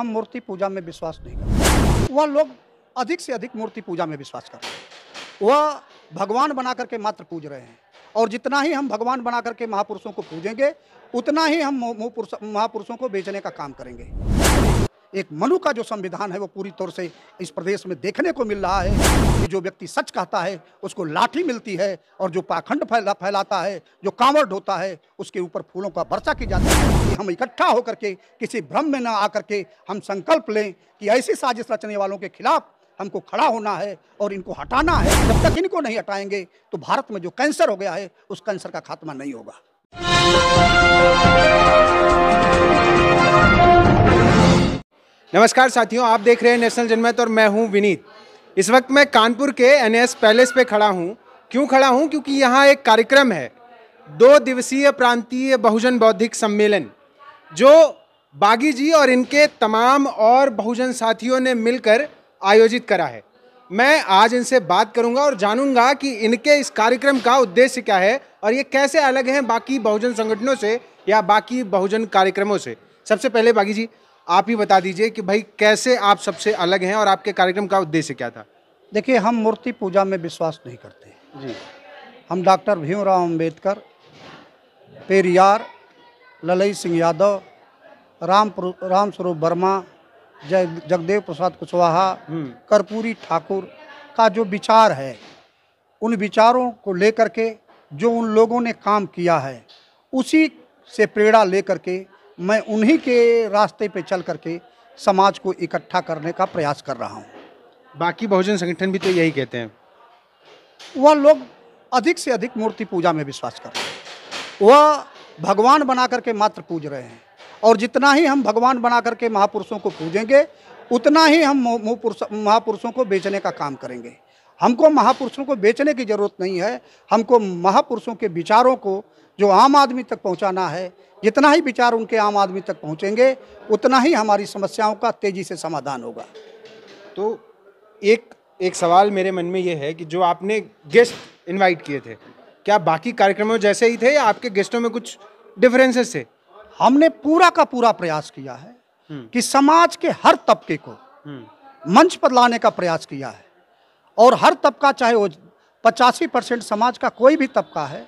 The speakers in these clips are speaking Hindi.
हम मूर्ति पूजा में विश्वास नहीं करते वह लोग अधिक से अधिक मूर्ति पूजा में विश्वास कर रहे हैं वह भगवान बना करके मात्र पूज रहे हैं और जितना ही हम भगवान बना करके महापुरुषों को पूजेंगे उतना ही हम महापुरुषों को बेचने का काम करेंगे एक मनु का जो संविधान है वो पूरी तौर से इस प्रदेश में देखने को मिल रहा है कि जो व्यक्ति सच कहता है उसको लाठी मिलती है और जो पाखंड फैला फैलाता है जो कांवड़ ढोता है उसके ऊपर फूलों का वर्षा की जाती है कि हम इकट्ठा होकर के किसी भ्रम में ना आकर के हम संकल्प लें कि ऐसी साजिश रचने वालों के खिलाफ हमको खड़ा होना है और इनको हटाना है जब तक इनको नहीं हटाएंगे तो भारत में जो कैंसर हो गया है उस कैंसर का खात्मा नहीं होगा नमस्कार साथियों आप देख रहे हैं नेशनल जनमत और मैं हूं विनीत इस वक्त मैं कानपुर के एन पैलेस पे खड़ा हूं क्यों खड़ा हूं क्योंकि यहां एक कार्यक्रम है दो दिवसीय प्रांतीय बहुजन बौद्धिक सम्मेलन जो बागी जी और इनके तमाम और बहुजन साथियों ने मिलकर आयोजित करा है मैं आज इनसे बात करूंगा और जानूंगा कि इनके इस कार्यक्रम का उद्देश्य क्या है और ये कैसे अलग हैं बाकी बहुजन संगठनों से या बाकी बहुजन कार्यक्रमों से सबसे पहले बागी जी आप ही बता दीजिए कि भाई कैसे आप सबसे अलग हैं और आपके कार्यक्रम का उद्देश्य क्या था देखिए हम मूर्ति पूजा में विश्वास नहीं करते जी हम डॉक्टर भीमराव अम्बेडकर पेरियार ललई सिंह यादव राम रामस्वरूप वर्मा जय जगदेव प्रसाद कुशवाहा हम्म। कर्पूरी ठाकुर का जो विचार है उन विचारों को लेकर के जो उन लोगों ने काम किया है उसी से प्रेरणा लेकर के मैं उन्हीं के रास्ते पे चल करके समाज को इकट्ठा करने का प्रयास कर रहा हूँ बाकी बहुजन संगठन भी तो यही कहते हैं वह लोग अधिक से अधिक मूर्ति पूजा में विश्वास कर रहे हैं वह भगवान बना करके मात्र पूज रहे हैं और जितना ही हम भगवान बना करके महापुरुषों को पूजेंगे उतना ही हम महापुरुषों को बेचने का काम करेंगे हमको महापुरुषों को बेचने की ज़रूरत नहीं है हमको महापुरुषों के विचारों को जो आम आदमी तक पहुंचाना है जितना ही विचार उनके आम आदमी तक पहुंचेंगे उतना ही हमारी समस्याओं का तेज़ी से समाधान होगा तो एक एक सवाल मेरे मन में ये है कि जो आपने गेस्ट इनवाइट किए थे क्या बाकी कार्यक्रमों जैसे ही थे या आपके गेस्टों में कुछ डिफरेंसेस थे हमने पूरा का पूरा प्रयास किया है हम्म। कि समाज के हर तबके को हम्म। मंच पर लाने का प्रयास किया है और हर तबका चाहे वो पचासी परसेंट समाज का कोई भी तबका है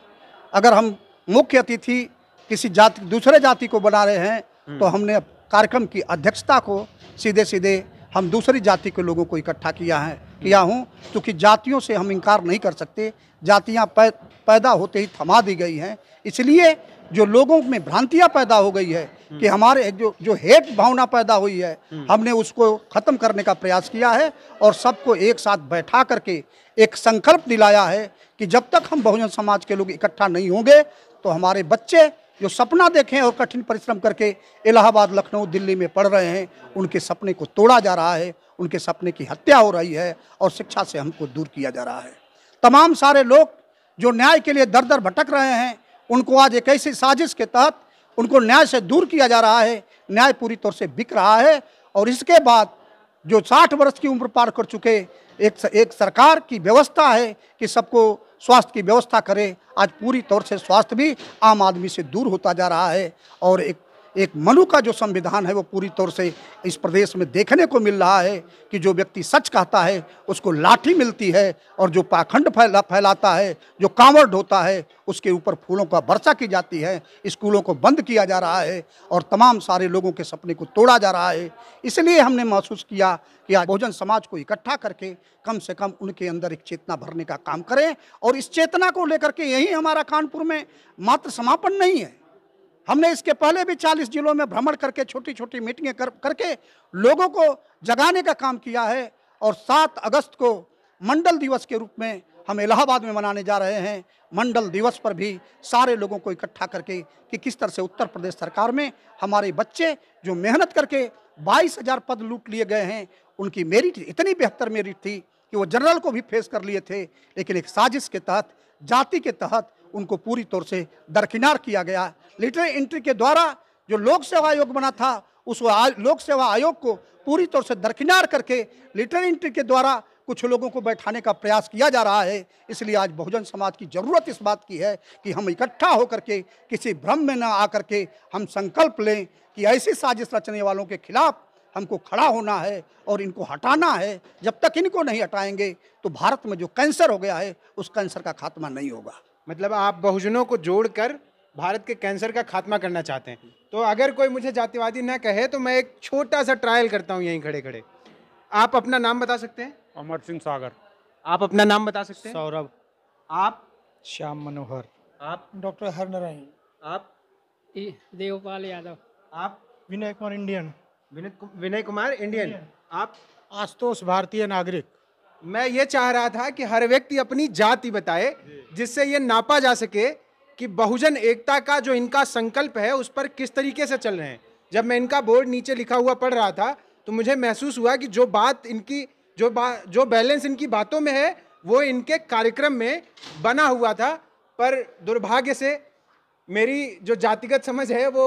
अगर हम मुख्य अतिथि किसी जाति दूसरे जाति को बना रहे हैं हम्म। तो हमने कार्यक्रम की अध्यक्षता को सीधे सीधे हम दूसरी जाति के लोगों को इकट्ठा किया है किया हूँ क्योंकि जातियों से हम इनकार नहीं कर सकते जातियाँ पै, पैदा होते ही थमा दी गई हैं इसलिए जो लोगों में भ्रांतियाँ पैदा हो गई है हम्म। कि हमारे जो जो हेट भावना पैदा हुई है हम्म। हमने उसको ख़त्म करने का प्रयास किया है और सबको एक साथ बैठा करके एक संकल्प दिलाया है कि जब तक हम बहुजन समाज के लोग इकट्ठा नहीं होंगे तो हमारे बच्चे जो सपना देखें और कठिन परिश्रम करके इलाहाबाद लखनऊ दिल्ली में पढ़ रहे हैं उनके सपने को तोड़ा जा रहा है उनके सपने की हत्या हो रही है और शिक्षा से हमको दूर किया जा रहा है तमाम सारे लोग जो न्याय के लिए दर दर भटक रहे हैं उनको आज एक ऐसी साजिश के तहत उनको न्याय से दूर किया जा रहा है न्याय पूरी तौर से बिक रहा है और इसके बाद जो साठ वर्ष की उम्र पार कर चुके एक एक सरकार की व्यवस्था है कि सबको स्वास्थ्य की व्यवस्था करें आज पूरी तौर से स्वास्थ्य भी आम आदमी से दूर होता जा रहा है और एक एक मनु का जो संविधान है वो पूरी तौर से इस प्रदेश में देखने को मिल रहा है कि जो व्यक्ति सच कहता है उसको लाठी मिलती है और जो पाखंड फैला फैलाता है जो कांवड़ ढोता है उसके ऊपर फूलों का वर्षा की जाती है स्कूलों को बंद किया जा रहा है और तमाम सारे लोगों के सपने को तोड़ा जा रहा है इसलिए हमने महसूस किया कि आज बहुजन समाज को इकट्ठा करके कम से कम उनके अंदर एक चेतना भरने का काम करें और इस चेतना को लेकर के यही हमारा कानपुर में मात्र समापन नहीं है हमने इसके पहले भी 40 जिलों में भ्रमण करके छोटी छोटी मीटिंगें कर करके लोगों को जगाने का काम किया है और 7 अगस्त को मंडल दिवस के रूप में हम इलाहाबाद में मनाने जा रहे हैं मंडल दिवस पर भी सारे लोगों को इकट्ठा करके कि किस तरह से उत्तर प्रदेश सरकार में हमारे बच्चे जो मेहनत करके बाईस हजार पद लूट लिए गए हैं उनकी मेरिट इतनी बेहतर मेरिट थी कि वो जनरल को भी फेस कर लिए थे लेकिन एक साजिश के तहत जाति के तहत उनको पूरी तौर से दरकिनार किया गया लिटररी एंट्री के द्वारा जो लोक सेवा आयोग बना था उस लोक सेवा आयोग को पूरी तौर से दरकिनार करके लिटररी एंट्री के द्वारा कुछ लोगों को बैठाने का प्रयास किया जा रहा है इसलिए आज बहुजन समाज की जरूरत इस बात की है कि हम इकट्ठा होकर के किसी भ्रम में न आकर के हम संकल्प लें कि ऐसी साजिश रचने वालों के खिलाफ हमको खड़ा होना है और इनको हटाना है जब तक इनको नहीं हटाएंगे तो भारत में जो कैंसर हो गया है उस कैंसर का खात्मा नहीं होगा मतलब आप बहुजनों को जोड़कर भारत के कैंसर का खात्मा करना चाहते हैं तो अगर कोई मुझे जातिवादी ना कहे तो मैं एक छोटा सा ट्रायल करता हूँ यहीं खड़े खड़े आप अपना नाम बता सकते हैं अमर सिंह सागर आप अपना नाम बता सकते हैं सौरभ आप श्याम मनोहर आप डॉक्टर हर नारायण आप देवपाल यादव आप विनय कुमार इंडियन विनय कुमार इंडियन आप आशुतोष भारतीय नागरिक मैं ये चाह रहा था कि हर व्यक्ति अपनी जाति बताए जिससे ये नापा जा सके कि बहुजन एकता का जो इनका संकल्प है उस पर किस तरीके से चल रहे हैं जब मैं इनका बोर्ड नीचे लिखा हुआ पढ़ रहा था तो मुझे महसूस हुआ कि जो बात इनकी जो बात जो बैलेंस इनकी बातों में है वो इनके कार्यक्रम में बना हुआ था पर दुर्भाग्य से मेरी जो जातिगत समझ है वो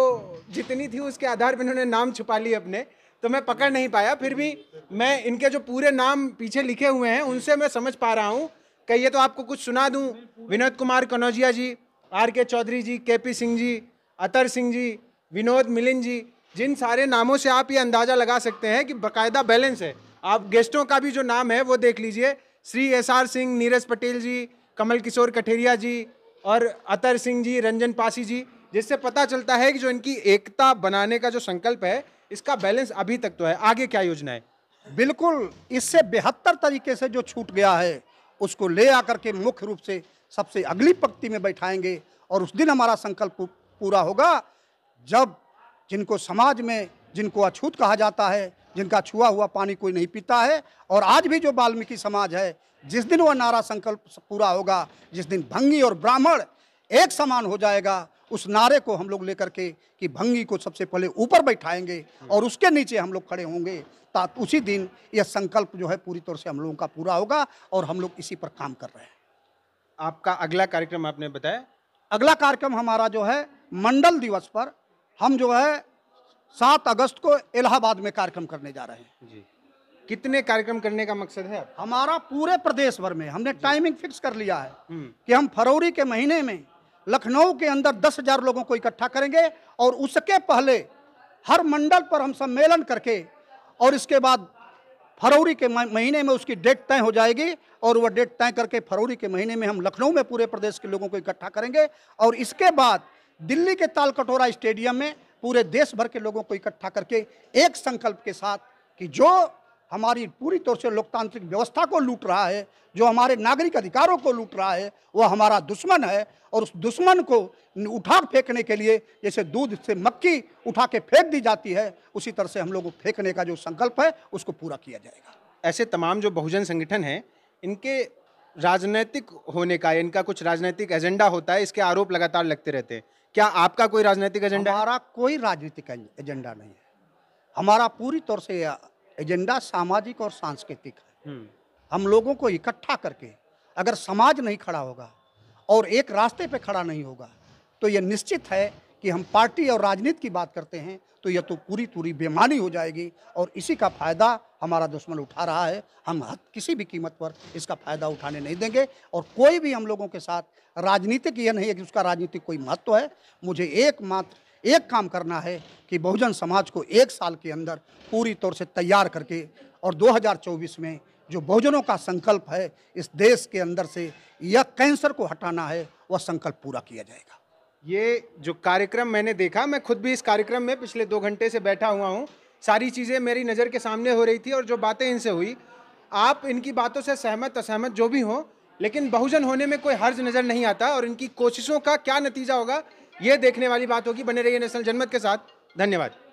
जितनी थी उसके आधार पर इन्होंने नाम छुपा लिए अपने तो मैं पकड़ नहीं पाया फिर भी मैं इनके जो पूरे नाम पीछे लिखे हुए हैं उनसे मैं समझ पा रहा हूँ कहिए तो आपको कुछ सुना दूँ Vinod Kumar Kanaujia ji R K Chaudhary ji K P Singh ji Atar Singh ji Vinod Milin ji जिन सारे नामों से आप ये अंदाज़ा लगा सकते हैं कि बाकायदा बैलेंस है आप गेस्टों का भी जो नाम है वो देख लीजिए श्री एस आर सिंह नीरज पटेल जी कमल किशोर कठेरिया जी और अतर सिंह जी रंजन पासी जी जिससे पता चलता है कि जो इनकी एकता बनाने का जो संकल्प है इसका बैलेंस अभी तक तो है आगे क्या योजना है बिल्कुल इससे बेहतर तरीके से जो छूट गया है उसको ले आकर के मुख्य रूप से सबसे अगली पंक्ति में बैठाएंगे और उस दिन हमारा संकल्प पूरा होगा जब जिनको समाज में जिनको अछूत कहा जाता है जिनका छुआ हुआ पानी कोई नहीं पीता है और आज भी जो वाल्मीकि समाज है जिस दिन वह नारा संकल्प पूरा होगा जिस दिन भंगी और ब्राह्मण एक समान हो जाएगा उस नारे को हम लोग लेकर के कि भंगी को सबसे पहले ऊपर बैठाएंगे और उसके नीचे हम लोग खड़े होंगे ता उसी दिन यह संकल्प जो है पूरी तौर से हम लोगों का पूरा होगा और हम लोग इसी पर काम कर रहे हैं आपका अगला कार्यक्रम आपने बताया अगला कार्यक्रम हमारा जो है मंडल दिवस पर हम जो है सात अगस्त को इलाहाबाद में कार्यक्रम करने जा रहे हैं जी कितने कार्यक्रम करने का मकसद है हमारा पूरे प्रदेश भर में हमने टाइमिंग फिक्स कर लिया है हम्म। कि हम फरवरी के महीने में लखनऊ के अंदर दस हजार लोगों को इकट्ठा करेंगे और उसके पहले हर मंडल पर हम सम्मेलन करके और इसके बाद फरवरी के महीने में उसकी डेट तय हो जाएगी और वह डेट तय करके फरवरी के महीने में हम लखनऊ में पूरे प्रदेश के लोगों को इकट्ठा करेंगे और इसके बाद दिल्ली के तालकटोरा स्टेडियम में पूरे देश भर के लोगों को इकट्ठा करके एक संकल्प के साथ कि जो हमारी पूरी तौर से लोकतांत्रिक व्यवस्था को लूट रहा है जो हमारे नागरिक अधिकारों को लूट रहा है वह हमारा दुश्मन है और उस दुश्मन को उठा फेंकने के लिए जैसे दूध से मक्की उठा के फेंक दी जाती है उसी तरह से हम लोग फेंकने का जो संकल्प है उसको पूरा किया जाएगा ऐसे तमाम जो बहुजन संगठन हैं इनके राजनीतिक होने का इनका कुछ राजनीतिक एजेंडा होता है इसके आरोप लगातार लगते रहते हैं क्या आपका कोई राजनीतिक एजेंडा हमारा कोई राजनीतिक एजेंडा नहीं है हमारा पूरी तौर से एजेंडा सामाजिक और सांस्कृतिक है हम्म। हम लोगों को इकट्ठा करके अगर समाज नहीं खड़ा होगा और एक रास्ते पे खड़ा नहीं होगा तो ये निश्चित है कि हम पार्टी और राजनीति की बात करते हैं तो यह तो पूरी पूरी बेमानी हो जाएगी और इसी का फ़ायदा हमारा दुश्मन उठा रहा है हम किसी भी कीमत पर इसका फ़ायदा उठाने नहीं देंगे और कोई भी हम लोगों के साथ राजनीतिक यह नहीं है कि उसका राजनीतिक कोई महत्व है मुझे एकमात्र एक काम करना है कि बहुजन समाज को एक साल के अंदर पूरी तौर से तैयार करके और 2024 में जो बहुजनों का संकल्प है इस देश के अंदर से यह कैंसर को हटाना है वह संकल्प पूरा किया जाएगा ये जो कार्यक्रम मैंने देखा मैं खुद भी इस कार्यक्रम में पिछले दो घंटे से बैठा हुआ हूँ सारी चीज़ें मेरी नज़र के सामने हो रही थी और जो बातें इनसे हुई आप इनकी बातों से सहमत असहमत जो भी हो लेकिन बहुजन होने में कोई हर्ज नज़र नहीं आता और इनकी कोशिशों का क्या नतीजा होगा ये देखने वाली बात होगी बने रहिए नेशनल जनमत के साथ धन्यवाद